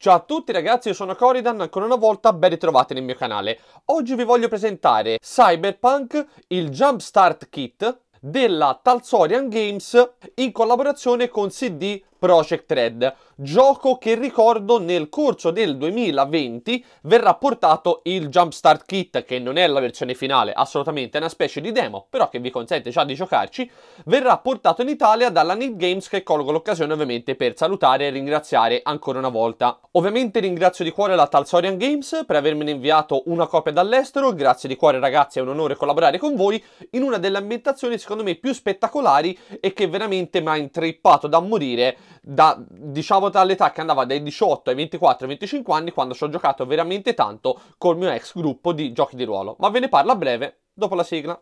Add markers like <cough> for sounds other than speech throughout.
Ciao a tutti ragazzi, io sono Coridan, ancora una volta ben ritrovati nel mio canale. Oggi vi voglio presentare Cyberpunk, il Jumpstart Kit della Talsorian Games in collaborazione con CD Project Red, gioco che ricordo nel corso del 2020 verrà portato il Jumpstart Kit, che non è la versione finale, assolutamente, è una specie di demo, però che vi consente già di giocarci, verrà portato in Italia dalla Need Games che colgo l'occasione ovviamente per salutare e ringraziare ancora una volta. Ovviamente ringrazio di cuore la Talsorian Games per avermene inviato una copia dall'estero, grazie di cuore ragazzi, è un onore collaborare con voi in una delle ambientazioni secondo me più spettacolari e che veramente mi ha intrippato da morire da, diciamo dall'età che andava dai 18 ai 24 ai 25 anni quando ci ho giocato veramente tanto col mio ex gruppo di giochi di ruolo. Ma ve ne parlo a breve dopo la sigla.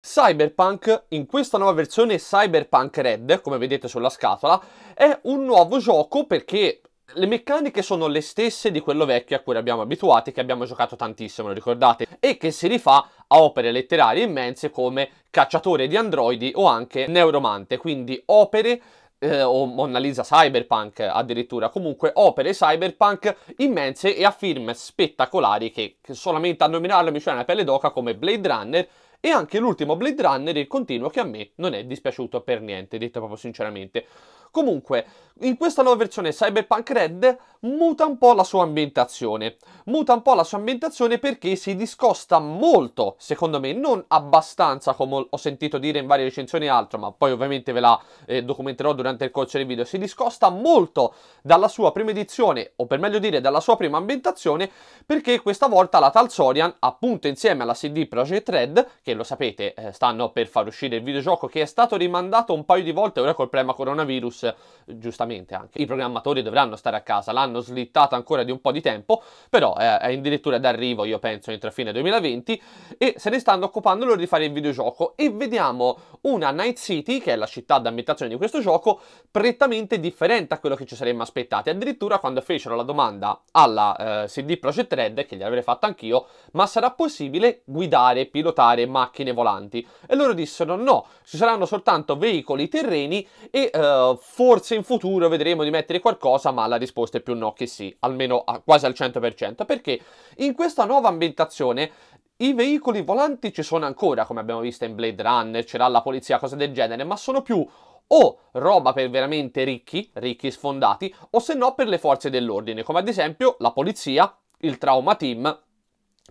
Cyberpunk, in questa nuova versione Cyberpunk Red, come vedete sulla scatola, è un nuovo gioco perché le meccaniche sono le stesse di quello vecchio a cui abbiamo abituati, che abbiamo giocato tantissimo, lo ricordate, e che si rifà a opere letterarie immense come Cacciatore di androidi o anche Neuromante, quindi opere eh, o Mona Lisa Cyberpunk addirittura, comunque opere cyberpunk immense e a film spettacolari che, che solamente a nominarlo mi c'è una pelle d'oca come Blade Runner e anche l'ultimo Blade Runner, il continuo, che a me non è dispiaciuto per niente, detto proprio sinceramente. Comunque, in questa nuova versione Cyberpunk Red muta un po' la sua ambientazione. Muta un po' la sua ambientazione perché si discosta molto, secondo me, non abbastanza come ho sentito dire in varie recensioni e altro, ma poi ovviamente ve la eh, documenterò durante il corso del video, si discosta molto dalla sua prima edizione, o per meglio dire dalla sua prima ambientazione, perché questa volta la Talsorian, appunto insieme alla CD Projekt Red, che lo sapete, eh, stanno per far uscire il videogioco che è stato rimandato un paio di volte ora col problema coronavirus giustamente anche. I programmatori dovranno stare a casa, l'hanno slittata ancora di un po' di tempo, però eh, è addirittura d'arrivo, io penso, entro fine 2020, e se ne stanno occupando loro di fare il videogioco. E vediamo una Night City, che è la città d'ambientazione di questo gioco, prettamente differente a quello che ci saremmo aspettati. Addirittura quando fecero la domanda alla eh, CD Projekt Red, che gli avrei fatta anch'io, ma sarà possibile guidare, pilotare macchine volanti? E loro dissero no, ci saranno soltanto veicoli terreni e eh, Forse in futuro vedremo di mettere qualcosa, ma la risposta è più no che sì, almeno a, quasi al 100%, perché in questa nuova ambientazione i veicoli volanti ci sono ancora, come abbiamo visto in Blade Runner, c'era la polizia, cose del genere, ma sono più o roba per veramente ricchi, ricchi sfondati, o se no per le forze dell'ordine, come ad esempio la polizia, il trauma team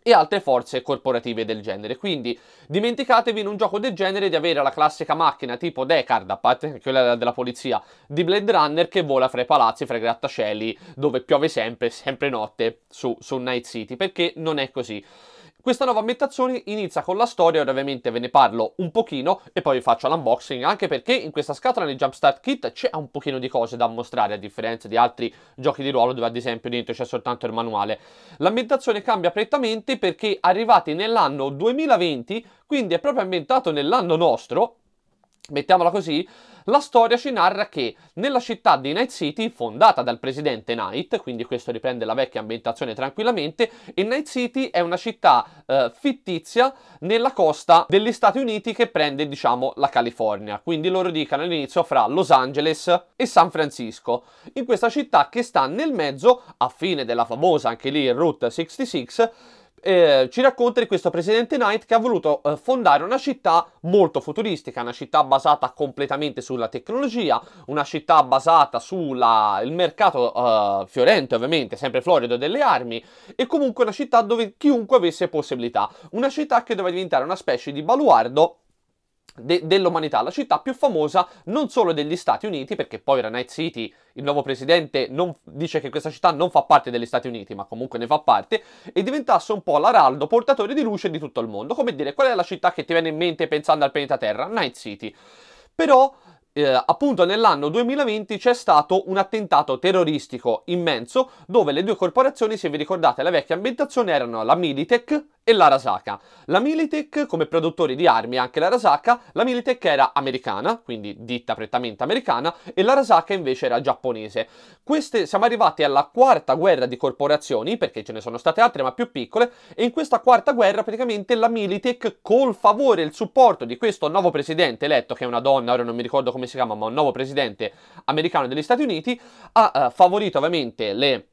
e altre forze corporative del genere. Quindi dimenticatevi in un gioco del genere di avere la classica macchina tipo Deckard, a parte quella della polizia, di Blade Runner che vola fra i palazzi, fra i grattacieli, dove piove sempre, sempre notte su, su Night City, perché non è così. Questa nuova ambientazione inizia con la storia, ora ovviamente ve ne parlo un pochino e poi vi faccio l'unboxing, anche perché in questa scatola nel Jumpstart Kit c'è un pochino di cose da mostrare, a differenza di altri giochi di ruolo dove ad esempio dentro c'è soltanto il manuale. L'ambientazione cambia prettamente perché arrivati nell'anno 2020, quindi è proprio ambientato nell'anno nostro, Mettiamola così, la storia ci narra che nella città di Night City, fondata dal presidente Knight, quindi questo riprende la vecchia ambientazione tranquillamente, e Night City è una città eh, fittizia nella costa degli Stati Uniti che prende, diciamo, la California. Quindi loro dicono all'inizio fra Los Angeles e San Francisco. In questa città che sta nel mezzo, a fine della famosa, anche lì, Route 66, eh, ci racconta di questo presidente Knight che ha voluto eh, fondare una città molto futuristica, una città basata completamente sulla tecnologia, una città basata sul mercato eh, fiorente ovviamente, sempre florido delle armi, e comunque una città dove chiunque avesse possibilità, una città che doveva diventare una specie di baluardo de- dell'umanità, la città più famosa non solo degli Stati Uniti, perché poi era Night City, il nuovo presidente non, dice che questa città non fa parte degli Stati Uniti, ma comunque ne fa parte, e diventasse un po' l'araldo portatore di luce di tutto il mondo. Come dire, qual è la città che ti viene in mente pensando al pianeta Terra? Night City. Però eh, appunto nell'anno 2020 c'è stato un attentato terroristico immenso dove le due corporazioni, se vi ricordate la vecchia ambientazione, erano la Militech, e l'Arasaka. La Militech come produttori di armi, anche l'Arasaka, la Militech era americana, quindi ditta prettamente americana, e l'Arasaka invece era giapponese. Queste, siamo arrivati alla quarta guerra di corporazioni, perché ce ne sono state altre ma più piccole, e in questa quarta guerra praticamente la Militech col favore e il supporto di questo nuovo presidente eletto, che è una donna, ora non mi ricordo come si chiama, ma un nuovo presidente americano degli Stati Uniti, ha eh, favorito ovviamente le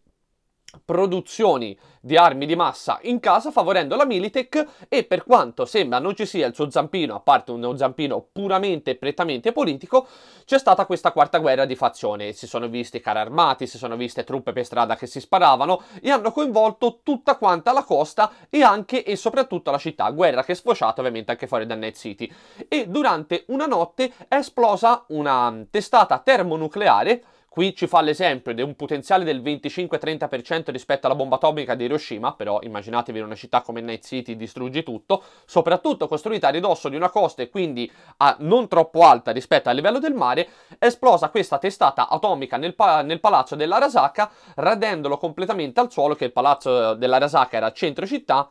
produzioni di armi di massa in casa favorendo la Militech e per quanto sembra non ci sia il suo zampino, a parte uno zampino puramente e prettamente politico, c'è stata questa quarta guerra di fazione. Si sono visti carri armati, si sono viste truppe per strada che si sparavano e hanno coinvolto tutta quanta la costa e anche e soprattutto la città, guerra che è sfociata ovviamente anche fuori da Night City. E durante una notte è esplosa una testata termonucleare Qui ci fa l'esempio di un potenziale del 25-30% rispetto alla bomba atomica di Hiroshima, però immaginatevi una città come Night City distruggi tutto, soprattutto costruita a ridosso di una costa e quindi a non troppo alta rispetto al livello del mare, esplosa questa testata atomica nel, pa nel palazzo dell'Arasaka, radendolo completamente al suolo che il palazzo eh, dell'Arasaka era centro città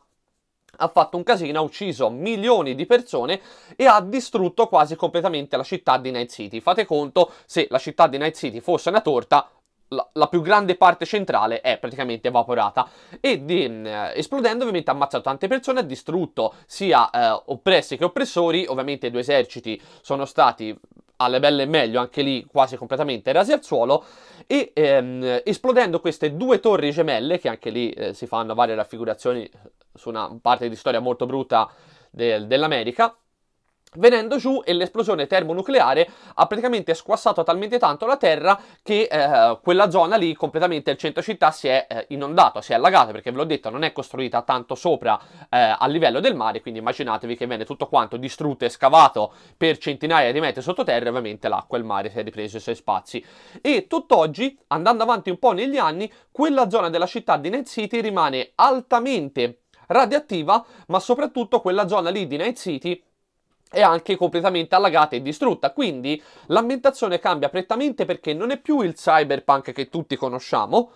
ha fatto un casino, ha ucciso milioni di persone e ha distrutto quasi completamente la città di Night City. Fate conto, se la città di Night City fosse una torta, la, la, più grande parte centrale è praticamente evaporata e di, eh, esplodendo ovviamente ha ammazzato tante persone, ha distrutto sia eh, oppressi che oppressori, ovviamente i due eserciti sono stati alle belle e meglio, anche lì quasi completamente rasi al suolo, e ehm, esplodendo queste due torri gemelle, che anche lì eh, si fanno varie raffigurazioni su una parte di storia molto brutta del, dell'America, venendo giù e l'esplosione termonucleare ha praticamente squassato talmente tanto la terra che eh, quella zona lì completamente il centro città si è eh, inondata, si è allagato perché ve l'ho detto non è costruita tanto sopra eh, a livello del mare quindi immaginatevi che viene tutto quanto distrutto e scavato per centinaia di metri sottoterra e ovviamente l'acqua e il mare si è ripreso i suoi spazi e tutt'oggi andando avanti un po' negli anni quella zona della città di Night City rimane altamente radioattiva ma soprattutto quella zona lì di Night City è anche completamente allagata e distrutta. Quindi l'ambientazione cambia prettamente perché non è più il cyberpunk che tutti conosciamo,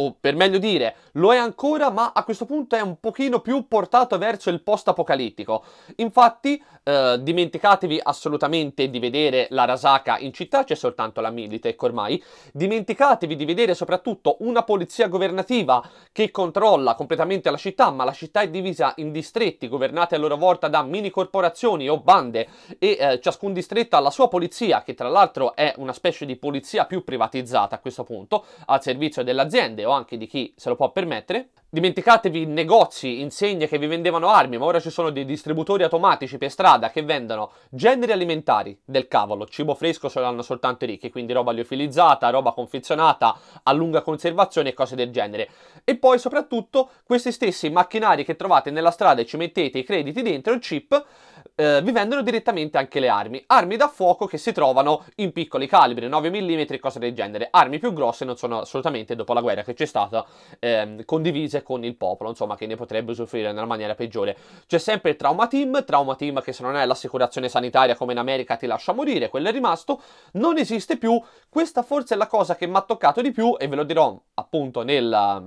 o per meglio dire, lo è ancora, ma a questo punto è un pochino più portato verso il post-apocalittico. Infatti, eh, dimenticatevi assolutamente di vedere la Rasaka in città, c'è soltanto la Militech ormai, dimenticatevi di vedere soprattutto una polizia governativa che controlla completamente la città, ma la città è divisa in distretti governati a loro volta da mini corporazioni o bande e eh, ciascun distretto ha la sua polizia, che tra l'altro è una specie di polizia più privatizzata a questo punto, al servizio delle aziende o anche di chi se lo può permettere Dimenticatevi negozi, insegne che vi vendevano armi, ma ora ci sono dei distributori automatici per strada che vendono generi alimentari del cavolo, cibo fresco se l'hanno soltanto i ricchi, quindi roba liofilizzata, roba confezionata a lunga conservazione e cose del genere. E poi soprattutto questi stessi macchinari che trovate nella strada e ci mettete i crediti dentro, il chip, eh, vi vendono direttamente anche le armi, armi da fuoco che si trovano in piccoli calibri, 9 mm e cose del genere, armi più grosse non sono assolutamente dopo la guerra che c'è stata eh, condivise cose con il popolo, insomma, che ne potrebbe usufruire nella maniera peggiore. C'è sempre il trauma team, trauma team che se non è l'assicurazione sanitaria come in America ti lascia morire, quello è rimasto, non esiste più. Questa forse è la cosa che mi ha toccato di più e ve lo dirò appunto nella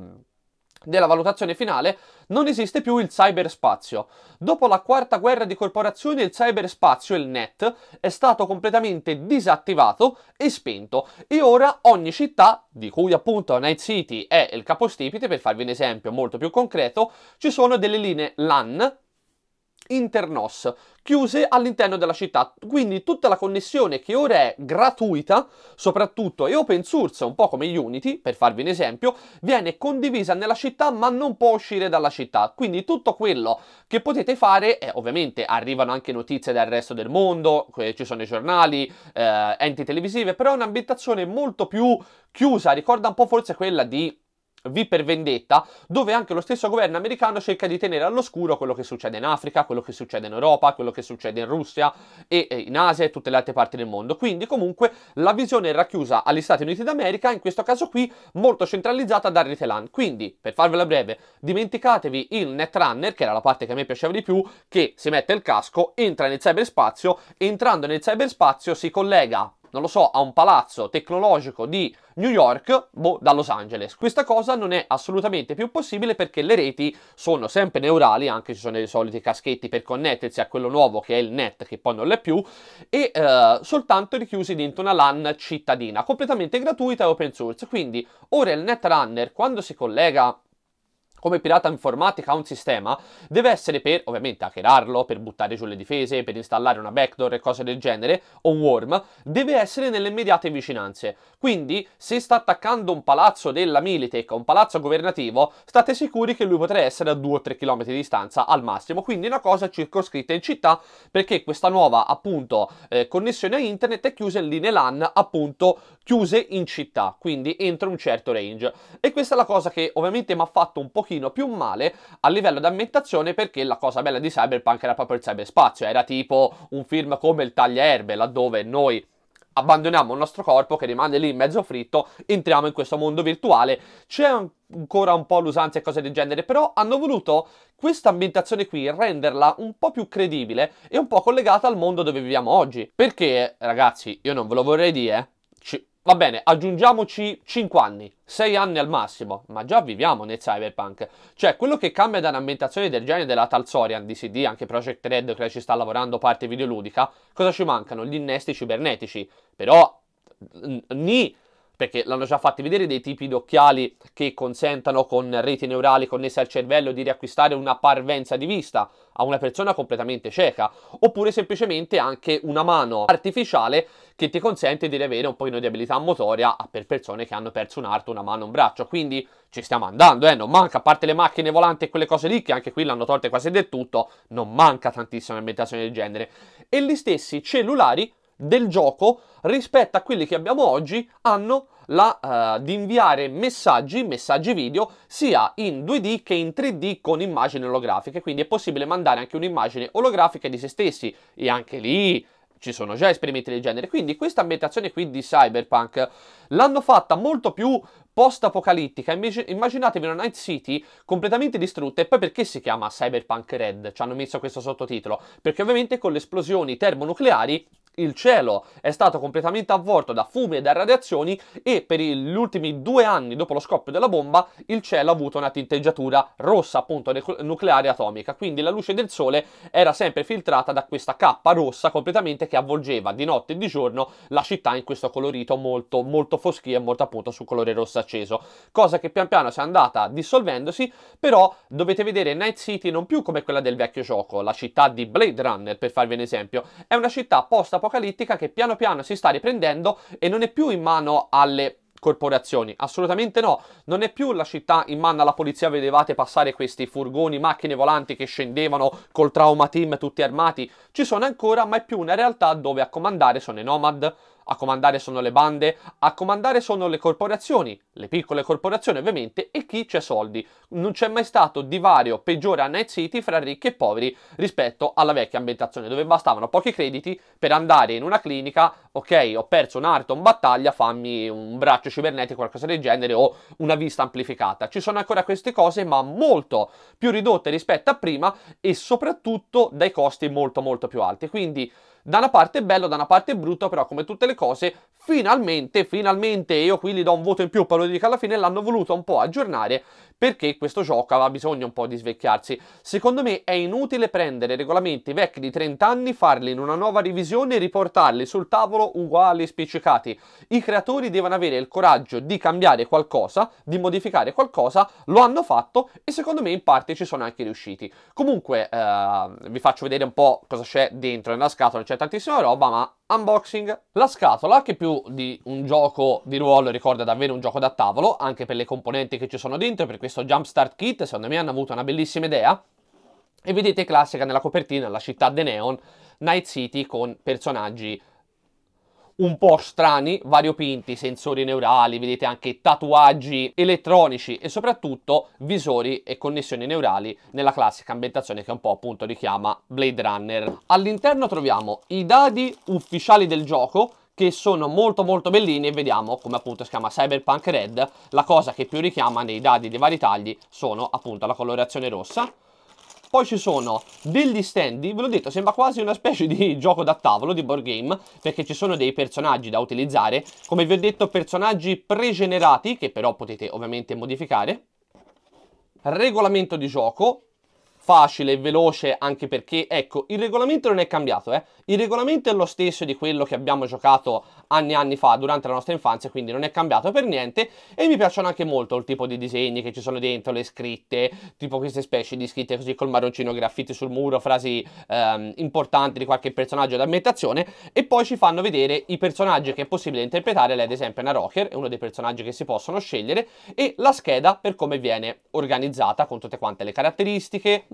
della valutazione finale, non esiste più il cyberspazio. Dopo la quarta guerra di corporazioni, il cyberspazio, il net, è stato completamente disattivato e spento e ora ogni città, di cui appunto Night City è il capostipite, per farvi un esempio molto più concreto, ci sono delle linee LAN, internos chiuse all'interno della città quindi tutta la connessione che ora è gratuita soprattutto è open source un po' come Unity per farvi un esempio viene condivisa nella città ma non può uscire dalla città quindi tutto quello che potete fare è, eh, ovviamente arrivano anche notizie dal resto del mondo eh, ci sono i giornali eh, enti televisive però è un'ambientazione molto più chiusa ricorda un po' forse quella di V per Vendetta, dove anche lo stesso governo americano cerca di tenere all'oscuro quello che succede in Africa, quello che succede in Europa, quello che succede in Russia e in Asia e tutte le altre parti del mondo. Quindi comunque la visione è racchiusa agli Stati Uniti d'America, in questo caso qui molto centralizzata da Ritelan. Quindi, per farvela breve, dimenticatevi il Netrunner, che era la parte che a me piaceva di più, che si mette il casco, entra nel cyberspazio, entrando nel cyberspazio si collega non lo so, a un palazzo tecnologico di New York, boh, da Los Angeles. Questa cosa non è assolutamente più possibile perché le reti sono sempre neurali, anche ci sono i soliti caschetti per connettersi a quello nuovo che è il net, che poi non l'è più, e eh, soltanto richiusi dentro una LAN cittadina, completamente gratuita e open source. Quindi ora il Netrunner, quando si collega come pirata informatica a un sistema, deve essere per, ovviamente, hackerarlo, per buttare giù le difese, per installare una backdoor e cose del genere, o un worm, deve essere nelle immediate vicinanze. Quindi, se sta attaccando un palazzo della Militech, un palazzo governativo, state sicuri che lui potrà essere a 2 o 3 km di distanza al massimo, quindi una cosa circoscritta in città, perché questa nuova, appunto, eh, connessione a internet è chiusa in linee LAN, appunto, chiuse in città, quindi entro un certo range. E questa è la cosa che ovviamente mi ha fatto un pochino pochino più male a livello di ambientazione perché la cosa bella di Cyberpunk era proprio il cyberspazio, era tipo un film come il tagliaerbe, laddove noi abbandoniamo il nostro corpo che rimane lì in mezzo fritto, entriamo in questo mondo virtuale. C'è ancora un po' l'usanza e cose del genere, però hanno voluto questa ambientazione qui renderla un po' più credibile e un po' collegata al mondo dove viviamo oggi. Perché, ragazzi, io non ve lo vorrei dire, Va bene, aggiungiamoci 5 anni, 6 anni al massimo, ma già viviamo nel cyberpunk. Cioè, quello che cambia da un'ambientazione del genere della Talsorian, DCD, anche Project Red che ci sta lavorando parte videoludica, cosa ci mancano? Gli innesti cibernetici. Però, ni perché l'hanno già fatti vedere dei tipi di occhiali che consentano con reti neurali connesse al cervello di riacquistare una parvenza di vista, a una persona completamente cieca, oppure semplicemente anche una mano artificiale che ti consente di avere un po' di abilità motoria per persone che hanno perso un un'arte, una mano, un braccio. Quindi ci stiamo andando, eh? non manca, a parte le macchine volanti e quelle cose lì, che anche qui l'hanno tolte quasi del tutto, non manca tantissima ambientazione del genere. E gli stessi cellulari del gioco rispetto a quelli che abbiamo oggi hanno la, uh, di inviare messaggi, messaggi video, sia in 2D che in 3D con immagini olografiche. Quindi è possibile mandare anche un'immagine olografica di se stessi e anche lì ci sono già esperimenti del genere. Quindi questa ambientazione qui di Cyberpunk l'hanno fatta molto più post-apocalittica. Immaginatevi una Night City completamente distrutta e poi perché si chiama Cyberpunk Red? Ci hanno messo questo sottotitolo. Perché ovviamente con le esplosioni termonucleari il cielo è stato completamente avvolto da fumi e da radiazioni e per gli ultimi due anni dopo lo scoppio della bomba il cielo ha avuto una tinteggiatura rossa appunto nucleare atomica quindi la luce del sole era sempre filtrata da questa cappa rossa completamente che avvolgeva di notte e di giorno la città in questo colorito molto molto foschia e molto appunto sul colore rosso acceso cosa che pian piano si è andata dissolvendosi però dovete vedere Night City non più come quella del vecchio gioco la città di Blade Runner per farvi un esempio è una città posta apocalittica che piano piano si sta riprendendo e non è più in mano alle corporazioni. Assolutamente no, non è più la città in mano alla polizia, vedevate passare questi furgoni, macchine volanti che scendevano col trauma team tutti armati, ci sono ancora, ma è più una realtà dove a comandare sono i nomad, a comandare sono le bande, a comandare sono le corporazioni, le piccole corporazioni ovviamente, e chi c'è soldi. Non c'è mai stato divario peggiore a Night City fra ricchi e poveri rispetto alla vecchia ambientazione, dove bastavano pochi crediti per andare in una clinica, ok, ho perso un Arton battaglia, fammi un braccio cibernetico, qualcosa del genere, o una vista amplificata. Ci sono ancora queste cose, ma molto più ridotte rispetto a prima e soprattutto dai costi molto molto più alti. Quindi da una parte bello, da una parte brutto, però come tutte le cose, finalmente, finalmente, io qui gli do un voto in più, però dico alla fine l'hanno voluto un po' aggiornare perché questo gioco aveva bisogno un po' di svecchiarsi. Secondo me è inutile prendere regolamenti vecchi di 30 anni, farli in una nuova revisione e riportarli sul tavolo uguali spiccicati. I creatori devono avere il coraggio di cambiare qualcosa, di modificare qualcosa, lo hanno fatto e secondo me in parte ci sono anche riusciti. Comunque eh, vi faccio vedere un po' cosa c'è dentro nella scatola, c'è tantissima roba, ma unboxing. La scatola, che più di un gioco di ruolo ricorda davvero un gioco da tavolo, anche per le componenti che ci sono dentro, per questo Jumpstart Kit, secondo me hanno avuto una bellissima idea. E vedete classica nella copertina la città de Neon, Night City con personaggi un po' strani, variopinti, sensori neurali, vedete anche tatuaggi elettronici e soprattutto visori e connessioni neurali nella classica ambientazione che un po' appunto richiama Blade Runner. All'interno troviamo i dadi ufficiali del gioco che sono molto molto bellini e vediamo come appunto si chiama Cyberpunk Red, la cosa che più richiama nei dadi dei vari tagli sono appunto la colorazione rossa, poi ci sono degli standy, ve l'ho detto, sembra quasi una specie di <laughs> gioco da tavolo, di board game, perché ci sono dei personaggi da utilizzare. Come vi ho detto, personaggi pregenerati, che però potete ovviamente modificare. Regolamento di gioco, facile e veloce anche perché, ecco, il regolamento non è cambiato, eh? il regolamento è lo stesso di quello che abbiamo giocato anni e anni fa durante la nostra infanzia, quindi non è cambiato per niente e mi piacciono anche molto il tipo di disegni che ci sono dentro, le scritte, tipo queste specie di scritte così col marroncino graffiti sul muro, frasi ehm, importanti di qualche personaggio d'ambientazione e poi ci fanno vedere i personaggi che è possibile interpretare, lei ad esempio è una rocker, è uno dei personaggi che si possono scegliere e la scheda per come viene organizzata con tutte quante le caratteristiche,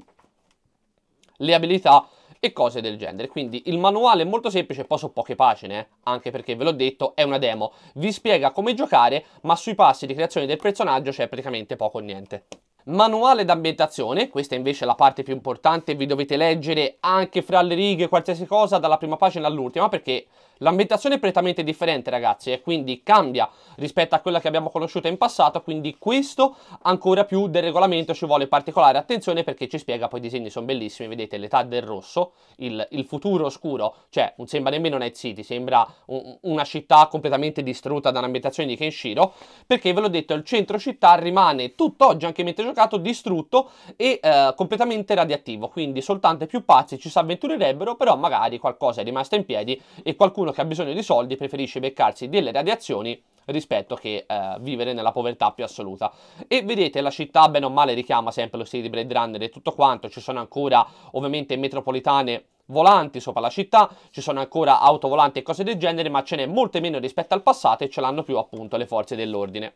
le abilità e cose del genere. Quindi il manuale è molto semplice, poi sono poche pagine, eh? anche perché ve l'ho detto, è una demo. Vi spiega come giocare, ma sui passi di creazione del personaggio c'è praticamente poco o niente. Manuale d'ambientazione, questa è invece la parte più importante, vi dovete leggere anche fra le righe qualsiasi cosa dalla prima pagina all'ultima perché L'ambientazione è prettamente differente ragazzi e quindi cambia rispetto a quella che abbiamo conosciuto in passato, quindi questo ancora più del regolamento ci vuole particolare attenzione perché ci spiega, poi i disegni sono bellissimi, vedete l'età del rosso, il, il, futuro oscuro, cioè non sembra nemmeno Night City, sembra un, una città completamente distrutta da un'ambientazione di Kenshiro, perché ve l'ho detto il centro città rimane tutt'oggi anche mentre giocato distrutto e eh, completamente radioattivo, quindi soltanto i più pazzi ci si avventurerebbero, però magari qualcosa è rimasto in piedi e qualcuno uno che ha bisogno di soldi preferisce beccarsi delle radiazioni rispetto che eh, vivere nella povertà più assoluta. E vedete, la città bene o male richiama sempre lo stile di Blade Runner e tutto quanto, ci sono ancora ovviamente metropolitane volanti sopra la città, ci sono ancora autovolanti e cose del genere, ma ce n'è molte meno rispetto al passato e ce l'hanno più appunto le forze dell'ordine.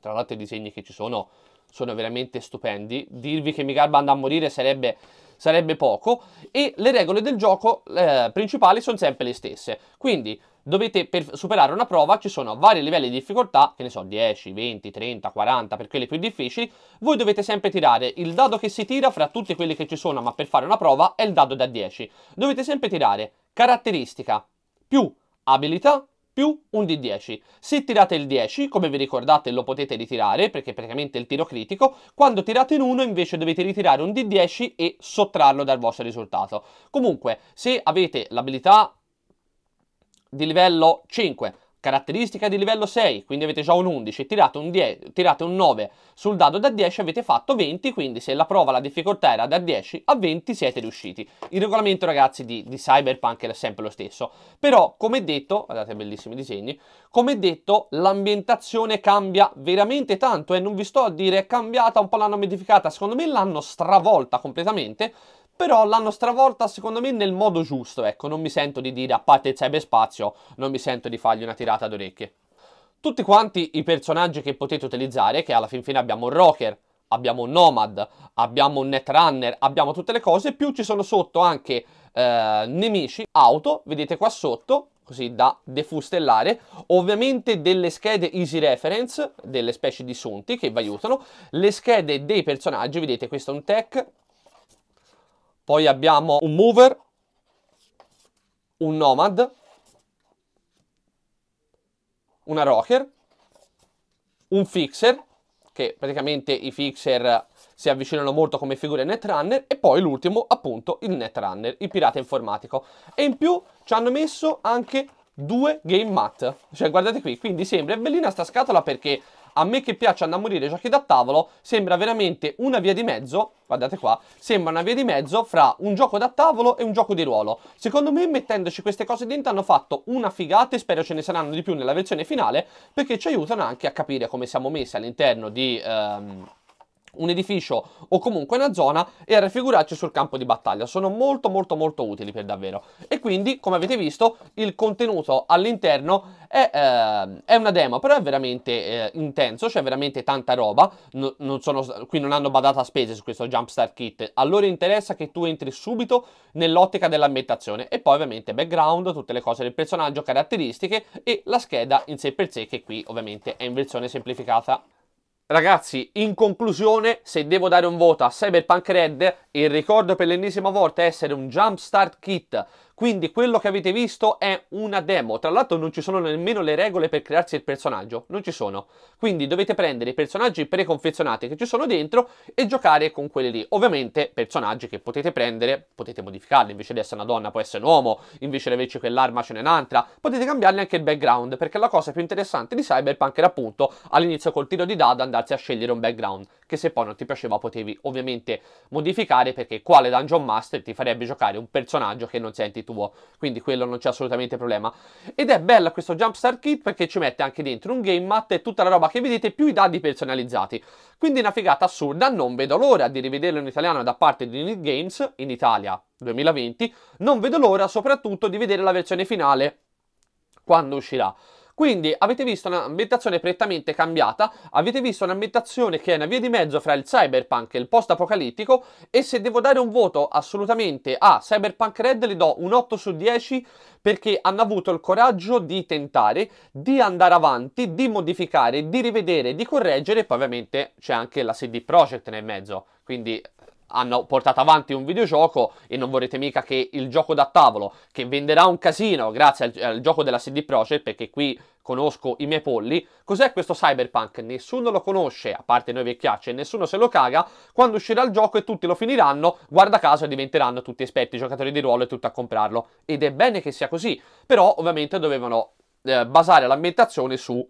Tra l'altro i disegni che ci sono sono veramente stupendi, dirvi che mi garba andrà a morire sarebbe sarebbe poco, e le regole del gioco eh, principali sono sempre le stesse. Quindi dovete, per superare una prova, ci sono vari livelli di difficoltà, che ne so, 10, 20, 30, 40, per quelli più difficili, voi dovete sempre tirare il dado che si tira fra tutti quelli che ci sono, ma per fare una prova è il dado da 10. Dovete sempre tirare caratteristica più abilità più un D10. Se tirate il 10, come vi ricordate lo potete ritirare perché è praticamente il tiro critico, quando tirate un 1 invece dovete ritirare un D10 e sottrarlo dal vostro risultato. Comunque, se avete l'abilità di livello 5 Caratteristica di livello 6, quindi avete già un 11, tirate un, 10, tirate un 9 sul dado da 10, avete fatto 20, quindi se la prova, la difficoltà era da 10 a 20 siete riusciti. Il regolamento ragazzi di, di Cyberpunk è sempre lo stesso, però come detto, guardate bellissimi disegni, come detto l'ambientazione cambia veramente tanto e eh? non vi sto a dire è cambiata, un po' l'hanno modificata, secondo me l'hanno stravolta completamente, però l'hanno stravolta secondo me nel modo giusto, ecco, non mi sento di dire, a parte il cyberspazio, non mi sento di fargli una tirata d'orecchie. Tutti quanti i personaggi che potete utilizzare, che alla fin fine abbiamo un rocker, abbiamo un nomad, abbiamo un netrunner, abbiamo tutte le cose, più ci sono sotto anche eh, nemici, auto, vedete qua sotto, così da defustellare, ovviamente delle schede easy reference, delle specie di sunti che vi aiutano, le schede dei personaggi, vedete questo è un tech, poi abbiamo un mover, un nomad, una rocker, un fixer, che praticamente i fixer si avvicinano molto come figure netrunner e poi l'ultimo appunto il netrunner, il pirata informatico. E in più ci hanno messo anche due game mat, cioè guardate qui, quindi sembra è bellina sta scatola perché a me che piacciono a morire giochi da tavolo, sembra veramente una via di mezzo, guardate qua, sembra una via di mezzo fra un gioco da tavolo e un gioco di ruolo. Secondo me mettendoci queste cose dentro hanno fatto una figata e spero ce ne saranno di più nella versione finale perché ci aiutano anche a capire come siamo messi all'interno di... Ehm, un edificio o comunque una zona e a raffigurarci sul campo di battaglia. Sono molto molto molto utili per davvero. E quindi, come avete visto, il contenuto all'interno è, eh, è, una demo, però è veramente eh, intenso, c'è cioè veramente tanta roba. No, non sono, qui non hanno badato a spese su questo Jumpstart Kit. A loro interessa che tu entri subito nell'ottica dell'ambientazione e poi ovviamente background, tutte le cose del personaggio, caratteristiche e la scheda in sé per sé che qui ovviamente è in versione semplificata. Ragazzi, in conclusione, se devo dare un voto a Cyberpunk Red, il ricordo per l'ennesima volta essere un Jumpstart Kit quindi quello che avete visto è una demo. Tra l'altro non ci sono nemmeno le regole per crearsi il personaggio, non ci sono. Quindi dovete prendere i personaggi preconfezionati che ci sono dentro e giocare con quelli lì. Ovviamente personaggi che potete prendere, potete modificarli, invece di essere una donna può essere un uomo, invece di averci quell'arma ce n'è un'altra. Potete cambiarne anche il background, perché la cosa più interessante di Cyberpunk era appunto all'inizio col tiro di dado andarsi a scegliere un background, che se poi non ti piaceva potevi ovviamente modificare perché quale Dungeon Master ti farebbe giocare un personaggio che non senti tuo, quindi quello non c'è assolutamente problema. Ed è bello questo Jumpstart Kit perché ci mette anche dentro un game mat e tutta la roba che vedete più i dadi personalizzati. Quindi una figata assurda, non vedo l'ora di rivederlo in italiano da parte di Need Games in Italia 2020, non vedo l'ora soprattutto di vedere la versione finale quando uscirà. Quindi avete visto un'ambientazione prettamente cambiata, avete visto un'ambientazione che è una via di mezzo fra il cyberpunk e il post-apocalittico e se devo dare un voto assolutamente a Cyberpunk Red le do un 8 su 10 perché hanno avuto il coraggio di tentare, di andare avanti, di modificare, di rivedere, di correggere e poi ovviamente c'è anche la CD Projekt nel mezzo, quindi hanno portato avanti un videogioco e non vorrete mica che il gioco da tavolo, che venderà un casino grazie al, al gioco della CD Projekt, perché qui conosco i miei polli, cos'è questo cyberpunk? Nessuno lo conosce, a parte noi vecchiacci, e nessuno se lo caga, quando uscirà il gioco e tutti lo finiranno, guarda caso diventeranno tutti esperti, giocatori di ruolo e tutto a comprarlo. Ed è bene che sia così, però ovviamente dovevano eh, basare l'ambientazione su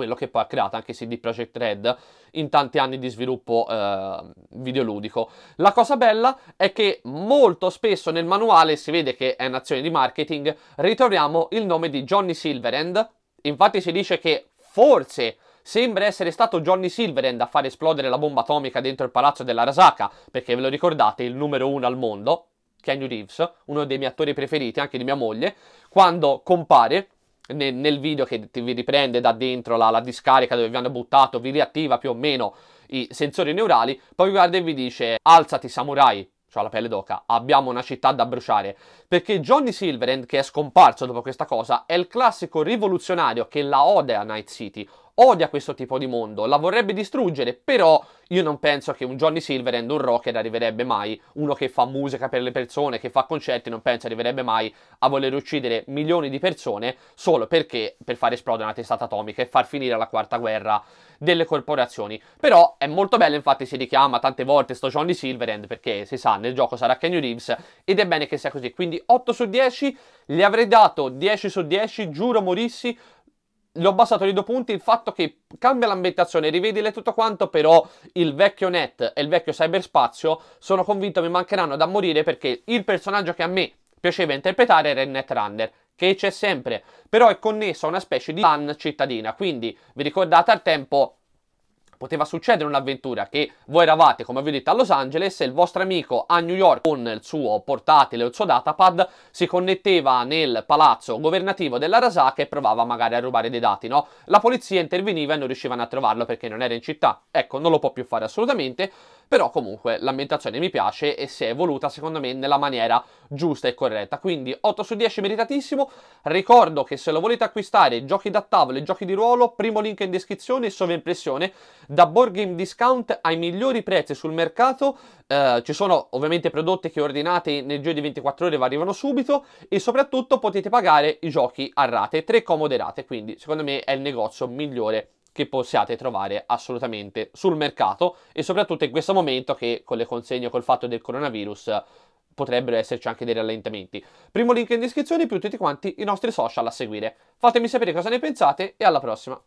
quello che poi ha creato anche CD Projekt Red in tanti anni di sviluppo eh, videoludico. La cosa bella è che molto spesso nel manuale si vede che è un'azione di marketing, ritroviamo il nome di Johnny Silverhand, infatti si dice che forse sembra essere stato Johnny Silverhand a far esplodere la bomba atomica dentro il palazzo della Rasaka, perché ve lo ricordate, il numero uno al mondo, Kenny Reeves, uno dei miei attori preferiti, anche di mia moglie, quando compare nel, nel video che ti, vi riprende da dentro la, la discarica dove vi hanno buttato, vi riattiva più o meno i sensori neurali, poi vi guarda e vi dice alzati samurai, cioè la pelle d'oca, abbiamo una città da bruciare. Perché Johnny Silverhand, che è scomparso dopo questa cosa, è il classico rivoluzionario che la ode a Night City, odia questo tipo di mondo, la vorrebbe distruggere, però io non penso che un Johnny Silverhand, un rocker, arriverebbe mai, uno che fa musica per le persone, che fa concerti, non penso arriverebbe mai a voler uccidere milioni di persone solo perché per far esplodere una testata atomica e far finire la quarta guerra delle corporazioni. Però è molto bello, infatti si richiama tante volte sto Johnny Silverhand perché si sa, nel gioco sarà Kenny Reeves ed è bene che sia così. Quindi 8 su 10, gli avrei dato 10 su 10, giuro morissi, l'ho abbassato di due punti il fatto che cambia l'ambientazione, rivedile tutto quanto, però il vecchio net e il vecchio cyberspazio sono convinto mi mancheranno da morire perché il personaggio che a me piaceva interpretare era il Netrunner, che c'è sempre, però è connesso a una specie di LAN cittadina, quindi vi ricordate al tempo poteva succedere un'avventura che voi eravate, come vi ho detto, a Los Angeles e il vostro amico a New York con il suo portatile o il suo datapad si connetteva nel palazzo governativo della Rasaka e provava magari a rubare dei dati, no? La polizia interveniva e non riuscivano a trovarlo perché non era in città. Ecco, non lo può più fare assolutamente però comunque l'ambientazione mi piace e si è evoluta secondo me nella maniera giusta e corretta, quindi 8 su 10 meritatissimo, ricordo che se lo volete acquistare giochi da tavolo e giochi di ruolo, primo link in descrizione e sovraimpressione, da Board Game Discount ai migliori prezzi sul mercato, eh, ci sono ovviamente prodotti che ordinate nel giro di 24 ore vi arrivano subito e soprattutto potete pagare i giochi a rate, 3 comode rate, quindi secondo me è il negozio migliore che possiate trovare assolutamente sul mercato e soprattutto in questo momento che con le consegne col fatto del coronavirus potrebbero esserci anche dei rallentamenti. Primo link in descrizione più tutti quanti i nostri social a seguire. Fatemi sapere cosa ne pensate e alla prossima.